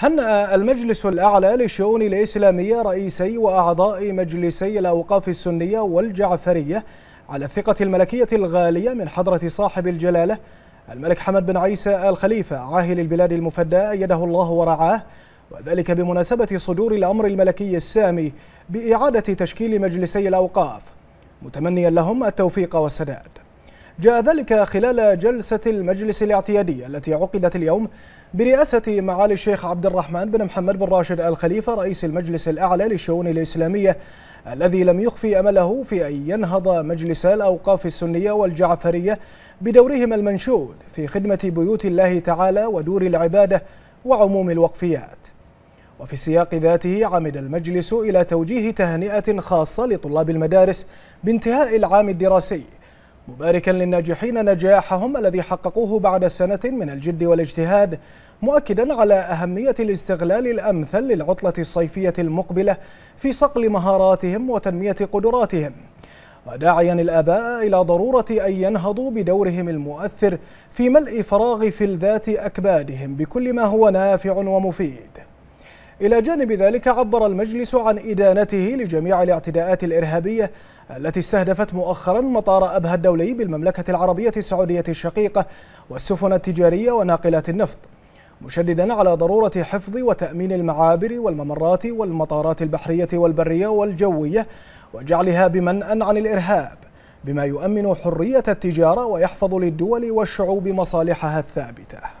هنأ المجلس الأعلى للشؤون الإسلامية رئيسي وأعضاء مجلسي الأوقاف السنية والجعفرية على الثقة الملكية الغالية من حضرة صاحب الجلالة الملك حمد بن عيسى الخليفة عاهل البلاد المفدى أيده الله ورعاه وذلك بمناسبة صدور الأمر الملكي السامي بإعادة تشكيل مجلسي الأوقاف متمنيا لهم التوفيق والسداد جاء ذلك خلال جلسة المجلس الاعتيادي التي عقدت اليوم برئاسة معالي الشيخ عبد الرحمن بن محمد بن راشد آل خليفة رئيس المجلس الأعلى للشؤون الإسلامية الذي لم يخفي أمله في أن ينهض مجلس الأوقاف السنية والجعفرية بدورهما المنشود في خدمة بيوت الله تعالى ودور العبادة وعموم الوقفيات وفي السياق ذاته عمد المجلس إلى توجيه تهنئة خاصة لطلاب المدارس بانتهاء العام الدراسي مباركا للناجحين نجاحهم الذي حققوه بعد سنة من الجد والاجتهاد مؤكدا على أهمية الاستغلال الأمثل للعطلة الصيفية المقبلة في صقل مهاراتهم وتنمية قدراتهم وداعيا الآباء إلى ضرورة أن ينهضوا بدورهم المؤثر في ملء فراغ فلذات أكبادهم بكل ما هو نافع ومفيد إلى جانب ذلك عبر المجلس عن إدانته لجميع الاعتداءات الإرهابية التي استهدفت مؤخرا مطار أبها الدولي بالمملكة العربية السعودية الشقيقة والسفن التجارية وناقلات النفط مشددا على ضرورة حفظ وتأمين المعابر والممرات والمطارات البحرية والبرية والجوية وجعلها بمنأ عن الإرهاب بما يؤمن حرية التجارة ويحفظ للدول والشعوب مصالحها الثابته